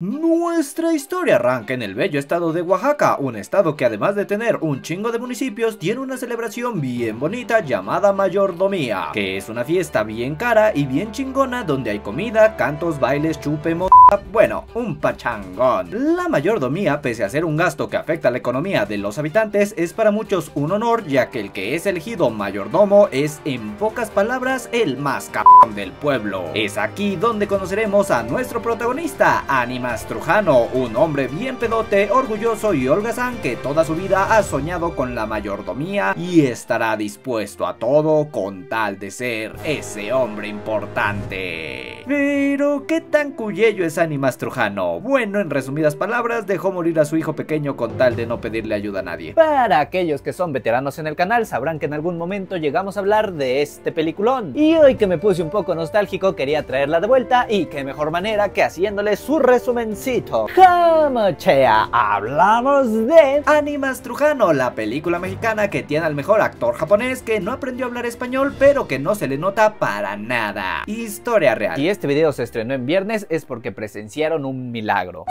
Nuestra historia arranca en el bello estado de Oaxaca, un estado que además de tener un chingo de municipios, tiene una celebración bien bonita llamada mayordomía, que es una fiesta bien cara y bien chingona donde hay comida, cantos, bailes, chupe, bueno, un pachangón. La mayordomía, pese a ser un gasto que afecta a la economía de los habitantes, es para muchos un honor ya que el que es elegido mayordomo es, en pocas palabras, el más capón del pueblo. Es aquí donde conoceremos a nuestro protagonista, Anima trujano un hombre bien pedote, orgulloso y holgazán que toda su vida ha soñado con la mayordomía y estará dispuesto a todo con tal de ser ese hombre importante. Pero, ¿qué tan cuyello es Ani Mastrujano? Bueno, en resumidas palabras, dejó morir a su hijo pequeño con tal de no pedirle ayuda a nadie. Para aquellos que son veteranos en el canal, sabrán que en algún momento llegamos a hablar de este peliculón. Y hoy que me puse un poco nostálgico, quería traerla de vuelta y qué mejor manera que haciéndole su resumen Cómo hablamos de Animas Trujano, la película mexicana que tiene al mejor actor japonés que no aprendió a hablar español, pero que no se le nota para nada. Historia real. Y este video se estrenó en viernes es porque presenciaron un milagro.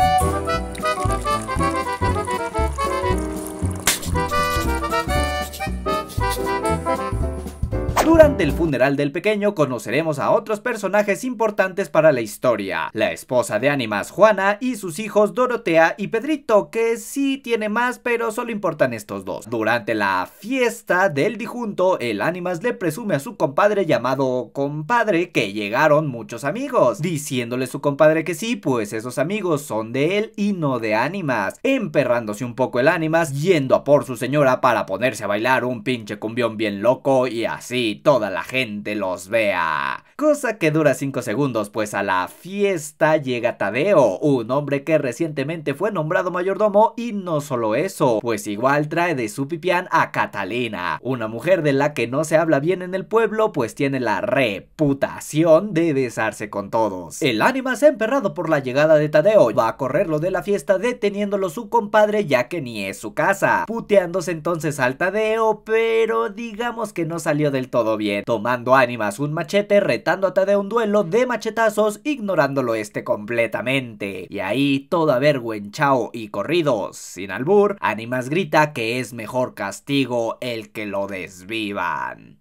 Durante el funeral del pequeño conoceremos a otros personajes importantes para la historia, la esposa de Ánimas Juana y sus hijos Dorotea y Pedrito, que sí tiene más pero solo importan estos dos. Durante la fiesta del dijunto, el Ánimas le presume a su compadre llamado compadre que llegaron muchos amigos, diciéndole su compadre que sí, pues esos amigos son de él y no de Ánimas, emperrándose un poco el Ánimas, yendo a por su señora para ponerse a bailar un pinche cumbión bien loco y así toda la gente los vea. Cosa que dura 5 segundos, pues a la fiesta llega Tadeo, un hombre que recientemente fue nombrado mayordomo y no solo eso, pues igual trae de su pipián a Catalina, una mujer de la que no se habla bien en el pueblo, pues tiene la reputación de besarse con todos. El ánima se ha emperrado por la llegada de Tadeo, va a correrlo de la fiesta deteniéndolo su compadre ya que ni es su casa, puteándose entonces al Tadeo, pero digamos que no salió del todo bien, tomando ánimas un machete, retándote de un duelo de machetazos, ignorándolo este completamente. Y ahí, todo vergüenchao y corridos, sin albur, ánimas grita que es mejor castigo el que lo desvivan.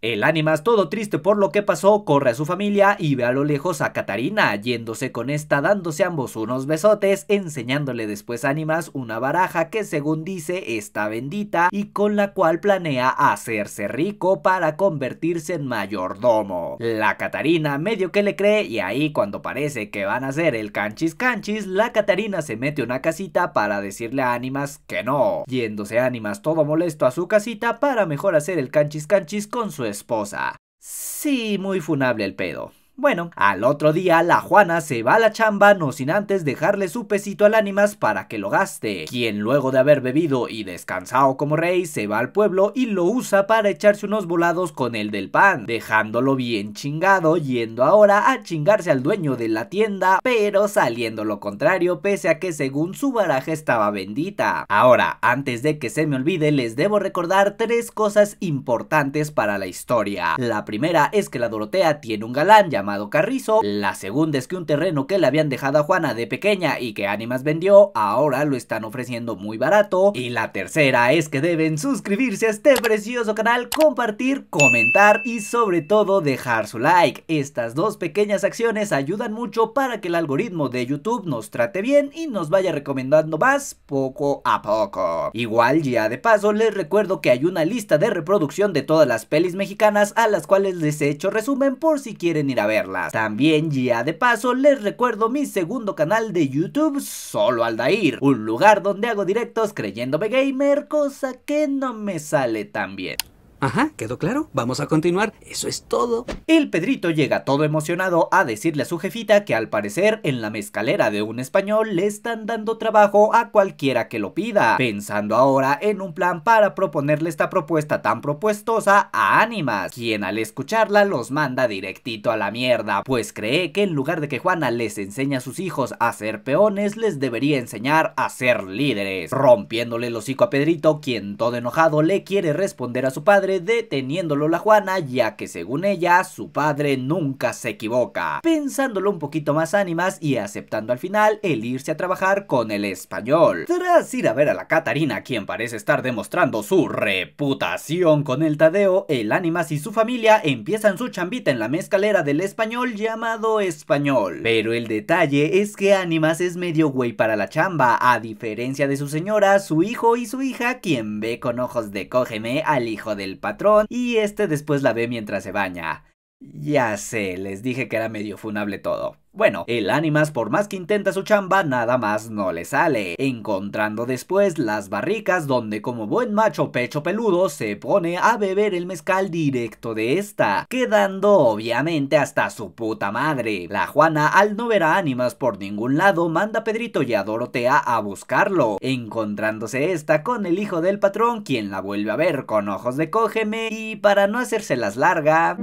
El animas todo triste por lo que pasó, corre a su familia y ve a lo lejos a Catarina, yéndose con esta, dándose ambos unos besotes, enseñándole después a Ánimas una baraja que según dice está bendita y con la cual planea hacerse rico para convertirse en mayordomo. La Catarina medio que le cree y ahí cuando parece que van a hacer el canchis canchis, la Catarina se mete una casita para decirle a animas que no, yéndose animas todo molesto a su casita para mejor hacer el canchis canchis con su esposa. Sí, muy funable el pedo. Bueno, al otro día la Juana se va a la chamba no sin antes dejarle su pesito al ánimas para que lo gaste, quien luego de haber bebido y descansado como rey se va al pueblo y lo usa para echarse unos volados con el del pan, dejándolo bien chingado yendo ahora a chingarse al dueño de la tienda, pero saliendo lo contrario pese a que según su baraja estaba bendita. Ahora, antes de que se me olvide les debo recordar tres cosas importantes para la historia. La primera es que la Dorotea tiene un galán ya Carrizo, la segunda es que un terreno que le habían dejado a Juana de pequeña y que Animas vendió, ahora lo están ofreciendo muy barato, y la tercera es que deben suscribirse a este precioso canal, compartir, comentar y sobre todo dejar su like. Estas dos pequeñas acciones ayudan mucho para que el algoritmo de YouTube nos trate bien y nos vaya recomendando más poco a poco. Igual ya de paso les recuerdo que hay una lista de reproducción de todas las pelis mexicanas a las cuales les he hecho resumen por si quieren ir a ver también ya de paso les recuerdo mi segundo canal de YouTube Solo Aldair, un lugar donde hago directos creyéndome gamer, cosa que no me sale tan bien. Ajá, ¿quedó claro? Vamos a continuar. Eso es todo. El Pedrito llega todo emocionado a decirle a su jefita que al parecer en la mezcalera de un español le están dando trabajo a cualquiera que lo pida, pensando ahora en un plan para proponerle esta propuesta tan propuestosa a Animas, quien al escucharla los manda directito a la mierda, pues cree que en lugar de que Juana les enseñe a sus hijos a ser peones, les debería enseñar a ser líderes, rompiéndole el hocico a Pedrito, quien todo enojado le quiere responder a su padre deteniéndolo la Juana ya que según ella su padre nunca se equivoca. Pensándolo un poquito más ánimas y aceptando al final el irse a trabajar con el español. Tras ir a ver a la Catarina quien parece estar demostrando su reputación con el Tadeo, el animas y su familia empiezan su chambita en la mezcalera del español llamado español. Pero el detalle es que animas es medio güey para la chamba, a diferencia de su señora, su hijo y su hija quien ve con ojos de cógeme al hijo del patrón y este después la ve mientras se baña. Ya sé, les dije que era medio funable todo. Bueno, el Animas por más que intenta su chamba, nada más no le sale, encontrando después las barricas donde como buen macho pecho peludo se pone a beber el mezcal directo de esta, quedando obviamente hasta su puta madre. La Juana al no ver a Animas por ningún lado manda a Pedrito y a Dorotea a buscarlo, encontrándose esta con el hijo del patrón quien la vuelve a ver con ojos de cógeme y para no hacerse las larga...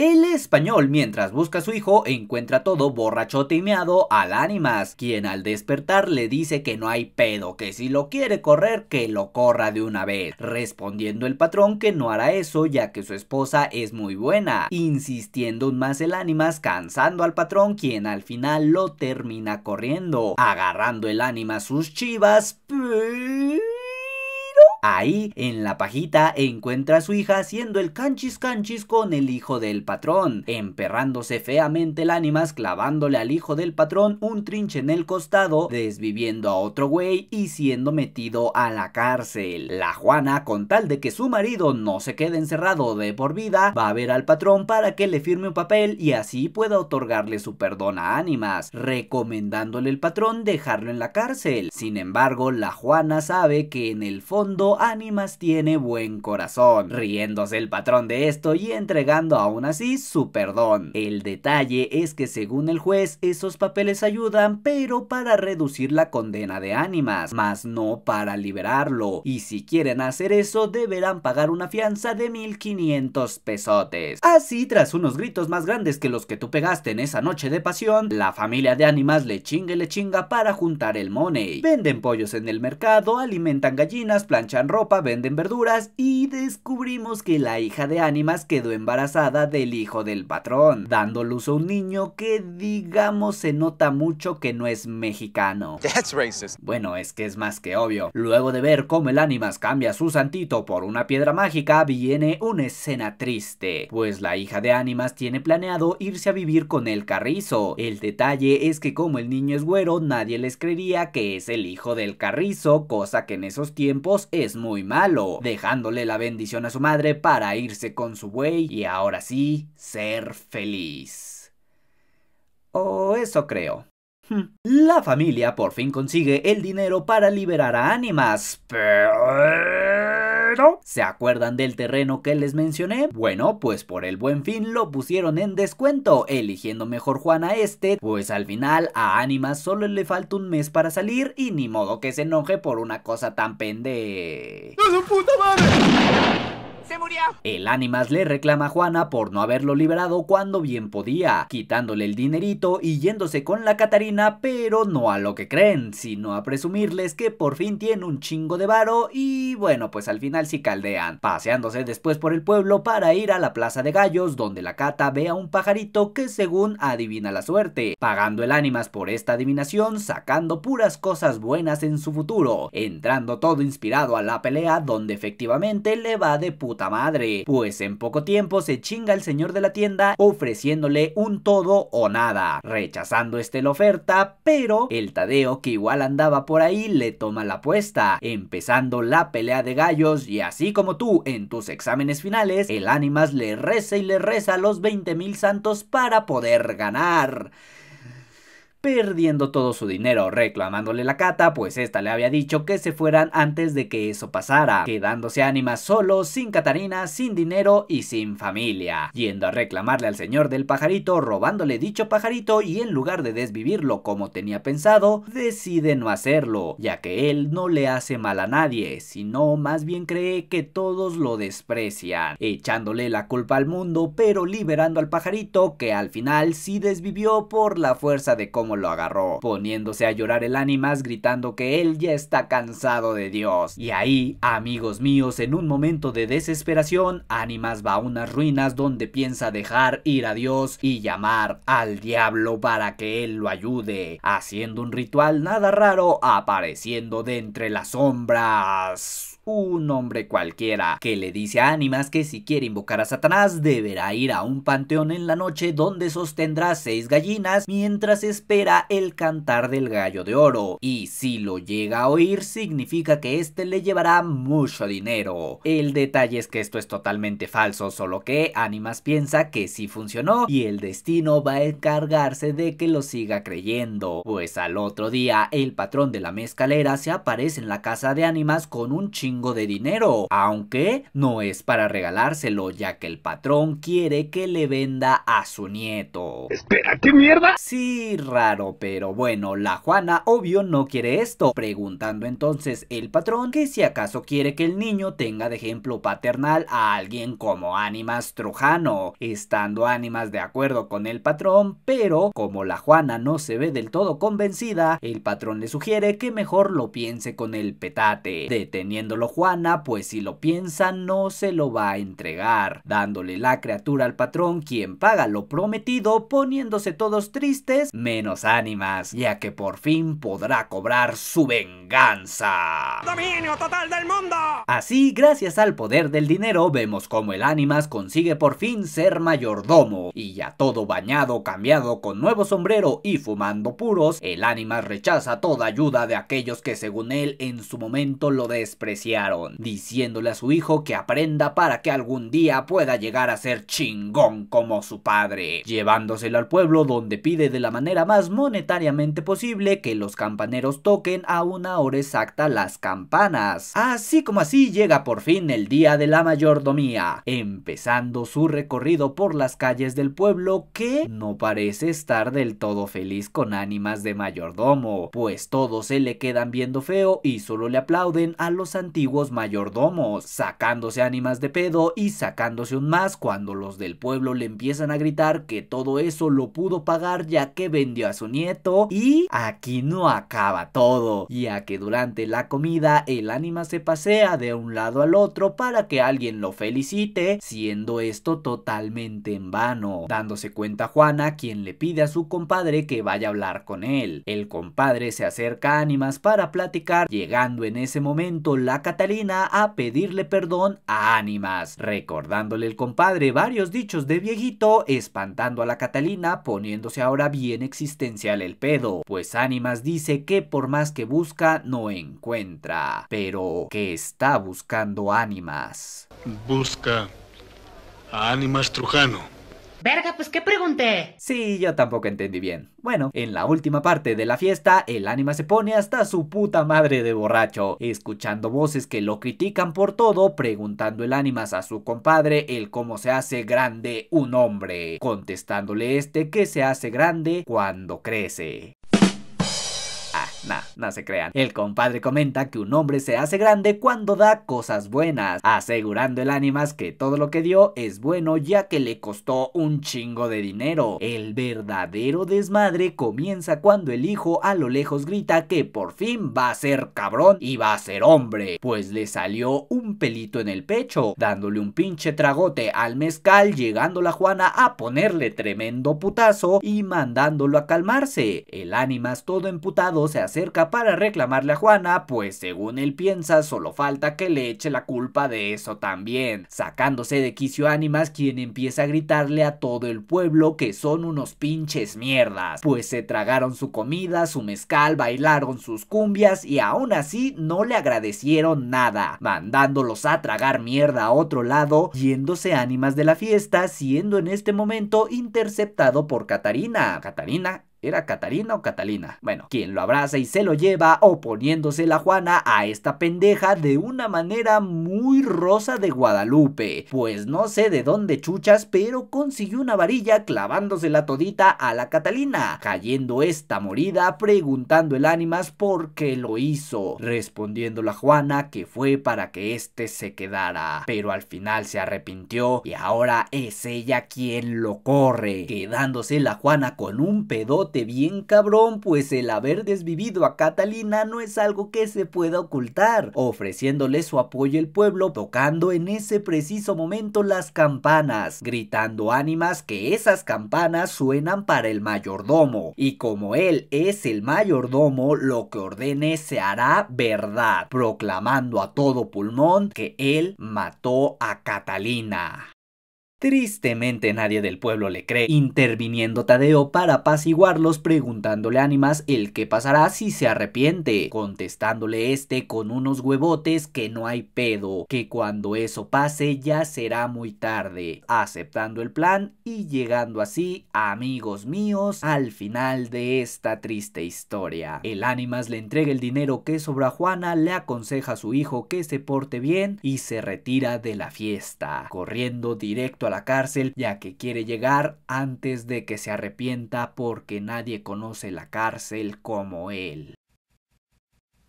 El español, mientras busca a su hijo, encuentra todo borrachote y meado al Ánimas, quien al despertar le dice que no hay pedo, que si lo quiere correr, que lo corra de una vez, respondiendo el patrón que no hará eso ya que su esposa es muy buena, insistiendo un más el Ánimas, cansando al patrón, quien al final lo termina corriendo, agarrando el Ánimas sus chivas. Ahí, en la pajita, encuentra a su hija haciendo el canchis canchis con el hijo del patrón, emperrándose feamente el ánimas clavándole al hijo del patrón un trinche en el costado, desviviendo a otro güey y siendo metido a la cárcel. La Juana, con tal de que su marido no se quede encerrado de por vida, va a ver al patrón para que le firme un papel y así pueda otorgarle su perdón a ánimas, recomendándole el patrón dejarlo en la cárcel. Sin embargo, la Juana sabe que en el fondo Animas tiene buen corazón, riéndose el patrón de esto y entregando aún así su perdón. El detalle es que según el juez, esos papeles ayudan, pero para reducir la condena de Animas, más no para liberarlo, y si quieren hacer eso, deberán pagar una fianza de 1500 pesotes. Así, tras unos gritos más grandes que los que tú pegaste en esa noche de pasión, la familia de Animas le chingue le chinga para juntar el money. Venden pollos en el mercado, alimentan gallinas, planchan ropa, venden verduras y descubrimos que la hija de Ánimas quedó embarazada del hijo del patrón, dando luz a un niño que digamos se nota mucho que no es mexicano. That's Bueno, es que es más que obvio. Luego de ver cómo el Animas cambia su santito por una piedra mágica, viene una escena triste, pues la hija de Ánimas tiene planeado irse a vivir con el carrizo. El detalle es que como el niño es güero, nadie les creería que es el hijo del carrizo, cosa que en esos tiempos es muy malo, dejándole la bendición a su madre para irse con su güey y ahora sí ser feliz. O eso creo. Hmm. La familia por fin consigue el dinero para liberar a Animas pero... ¿Se acuerdan del terreno que les mencioné? Bueno, pues por el buen fin lo pusieron en descuento, eligiendo mejor Juan a este, pues al final a Anima solo le falta un mes para salir y ni modo que se enoje por una cosa tan pende... ¡No un puta madre! El Animas le reclama a Juana por no haberlo liberado cuando bien podía, quitándole el dinerito y yéndose con la Catarina, pero no a lo que creen, sino a presumirles que por fin tiene un chingo de varo y bueno, pues al final sí caldean, paseándose después por el pueblo para ir a la Plaza de Gallos, donde la Cata ve a un pajarito que según adivina la suerte, pagando el Animas por esta adivinación, sacando puras cosas buenas en su futuro, entrando todo inspirado a la pelea donde efectivamente le va de puta madre, pues en poco tiempo se chinga el señor de la tienda ofreciéndole un todo o nada, rechazando este la oferta, pero el Tadeo que igual andaba por ahí le toma la apuesta, empezando la pelea de gallos y así como tú en tus exámenes finales, el Ánimas le reza y le reza los 20.000 mil santos para poder ganar perdiendo todo su dinero reclamándole la cata pues esta le había dicho que se fueran antes de que eso pasara, quedándose Anima solo, sin Catarina, sin dinero y sin familia, yendo a reclamarle al señor del pajarito, robándole dicho pajarito y en lugar de desvivirlo como tenía pensado, decide no hacerlo, ya que él no le hace mal a nadie, sino más bien cree que todos lo desprecian, echándole la culpa al mundo pero liberando al pajarito que al final sí desvivió por la fuerza de cómo lo agarró, poniéndose a llorar el ánimas gritando que él ya está cansado de Dios. Y ahí, amigos míos, en un momento de desesperación, ánimas va a unas ruinas donde piensa dejar ir a Dios y llamar al diablo para que él lo ayude, haciendo un ritual nada raro, apareciendo de entre las sombras un hombre cualquiera, que le dice a Animas que si quiere invocar a Satanás deberá ir a un panteón en la noche donde sostendrá seis gallinas mientras espera el cantar del gallo de oro, y si lo llega a oír significa que este le llevará mucho dinero. El detalle es que esto es totalmente falso, solo que Animas piensa que sí funcionó y el destino va a encargarse de que lo siga creyendo, pues al otro día el patrón de la mezcalera se aparece en la casa de Animas con un chingo de dinero, aunque no es para regalárselo ya que el patrón quiere que le venda a su nieto. Espera, ¿qué mierda? Sí, raro, pero bueno, la Juana obvio no quiere esto, preguntando entonces el patrón que si acaso quiere que el niño tenga de ejemplo paternal a alguien como Animas Trujano, estando Ánimas de acuerdo con el patrón, pero como la Juana no se ve del todo convencida, el patrón le sugiere que mejor lo piense con el petate, deteniéndolo Juana, pues si lo piensa no se lo va a entregar, dándole la criatura al patrón quien paga lo prometido poniéndose todos tristes menos ánimas, ya que por fin podrá cobrar su venganza. ¡Dominio total del mundo! Así, gracias al poder del dinero, vemos como el ánimas consigue por fin ser mayordomo, y ya todo bañado, cambiado, con nuevo sombrero y fumando puros, el ánimas rechaza toda ayuda de aquellos que según él en su momento lo desprecian diciéndole a su hijo que aprenda para que algún día pueda llegar a ser chingón como su padre, llevándoselo al pueblo donde pide de la manera más monetariamente posible que los campaneros toquen a una hora exacta las campanas. Así como así llega por fin el día de la mayordomía, empezando su recorrido por las calles del pueblo que no parece estar del todo feliz con ánimas de mayordomo, pues todos se le quedan viendo feo y solo le aplauden a los antiguos antiguos mayordomos, sacándose ánimas de pedo y sacándose un más cuando los del pueblo le empiezan a gritar que todo eso lo pudo pagar ya que vendió a su nieto y aquí no acaba todo, ya que durante la comida el ánima se pasea de un lado al otro para que alguien lo felicite, siendo esto totalmente en vano, dándose cuenta Juana quien le pide a su compadre que vaya a hablar con él. El compadre se acerca a ánimas para platicar, llegando en ese momento la Catalina a pedirle perdón a Ánimas, recordándole el compadre varios dichos de viejito, espantando a la Catalina, poniéndose ahora bien existencial el pedo, pues Ánimas dice que por más que busca no encuentra, pero que está buscando Ánimas. Busca a Ánimas Trujano. Verga, pues qué pregunté. Sí, yo tampoco entendí bien. Bueno, en la última parte de la fiesta, el ánima se pone hasta su puta madre de borracho, escuchando voces que lo critican por todo, preguntando el ánimas a su compadre el cómo se hace grande un hombre, contestándole este que se hace grande cuando crece. Nah, no se crean. El compadre comenta que un hombre se hace grande cuando da cosas buenas, asegurando el ánimas que todo lo que dio es bueno ya que le costó un chingo de dinero. El verdadero desmadre comienza cuando el hijo a lo lejos grita que por fin va a ser cabrón y va a ser hombre, pues le salió un pelito en el pecho, dándole un pinche tragote al mezcal, llegando la Juana a ponerle tremendo putazo y mandándolo a calmarse. El ánimas todo emputado se hace cerca para reclamarle a Juana, pues según él piensa solo falta que le eche la culpa de eso también, sacándose de quicio ánimas quien empieza a gritarle a todo el pueblo que son unos pinches mierdas, pues se tragaron su comida, su mezcal, bailaron sus cumbias y aún así no le agradecieron nada, mandándolos a tragar mierda a otro lado, yéndose ánimas de la fiesta, siendo en este momento interceptado por Catarina. Catarina ¿Era Catalina o Catalina? Bueno, quien lo abraza y se lo lleva oponiéndose la Juana a esta pendeja de una manera muy rosa de Guadalupe. Pues no sé de dónde chuchas, pero consiguió una varilla clavándose la todita a la Catalina, cayendo esta morida preguntando el ánimas por qué lo hizo, respondiendo la Juana que fue para que éste se quedara. Pero al final se arrepintió y ahora es ella quien lo corre, quedándose la Juana con un pedote bien cabrón, pues el haber desvivido a Catalina no es algo que se pueda ocultar, ofreciéndole su apoyo el pueblo, tocando en ese preciso momento las campanas, gritando ánimas que esas campanas suenan para el mayordomo, y como él es el mayordomo, lo que ordene se hará verdad, proclamando a todo pulmón que él mató a Catalina. Tristemente nadie del pueblo le cree, interviniendo Tadeo para apaciguarlos preguntándole a Animas el qué pasará si se arrepiente, contestándole este con unos huevotes que no hay pedo, que cuando eso pase ya será muy tarde, aceptando el plan y llegando así, amigos míos, al final de esta triste historia. El Animas le entrega el dinero que sobra a Juana, le aconseja a su hijo que se porte bien y se retira de la fiesta, corriendo directo a la cárcel ya que quiere llegar antes de que se arrepienta porque nadie conoce la cárcel como él.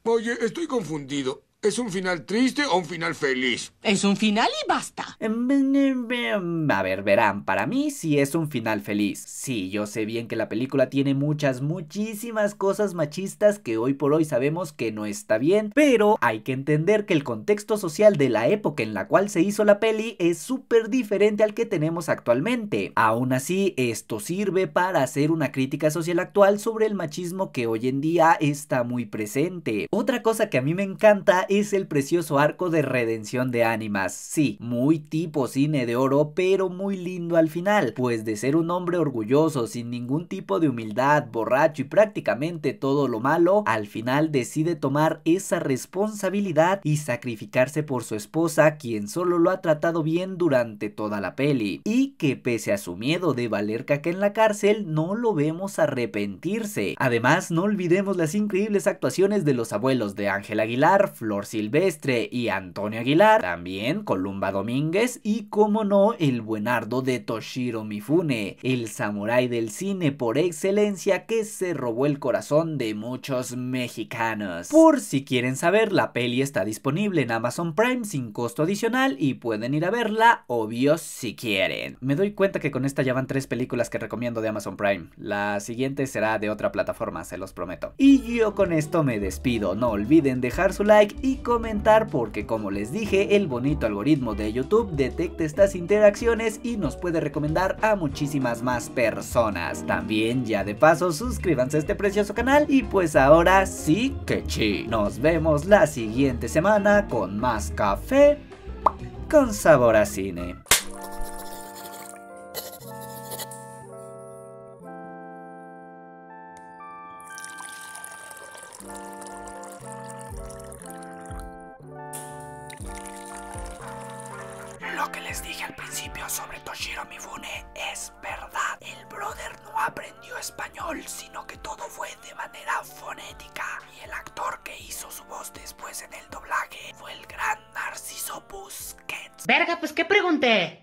Oye, estoy confundido. ¿Es un final triste o un final feliz? Es un final y basta. A ver, verán, para mí sí es un final feliz. Sí, yo sé bien que la película tiene muchas, muchísimas cosas machistas que hoy por hoy sabemos que no está bien, pero hay que entender que el contexto social de la época en la cual se hizo la peli es súper diferente al que tenemos actualmente. Aún así, esto sirve para hacer una crítica social actual sobre el machismo que hoy en día está muy presente. Otra cosa que a mí me encanta es el precioso arco de redención de ánimas. Sí, muy tipo cine de oro, pero muy lindo al final, pues de ser un hombre orgulloso, sin ningún tipo de humildad, borracho y prácticamente todo lo malo, al final decide tomar esa responsabilidad y sacrificarse por su esposa, quien solo lo ha tratado bien durante toda la peli, y que pese a su miedo de valer caca en la cárcel, no lo vemos arrepentirse. Además, no olvidemos las increíbles actuaciones de los abuelos de Ángel Aguilar, Flor Silvestre y Antonio Aguilar, también Columba Domínguez y, como no, el buenardo de Toshiro Mifune, el samurái del cine por excelencia que se robó el corazón de muchos mexicanos. Por si quieren saber, la peli está disponible en Amazon Prime sin costo adicional y pueden ir a verla, obvio, si quieren. Me doy cuenta que con esta ya van tres películas que recomiendo de Amazon Prime. La siguiente será de otra plataforma, se los prometo. Y yo con esto me despido. No olviden dejar su like y comentar porque como les dije el bonito algoritmo de YouTube detecta estas interacciones y nos puede recomendar a muchísimas más personas. También ya de paso suscríbanse a este precioso canal y pues ahora sí que sí. Nos vemos la siguiente semana con más café con sabor a cine.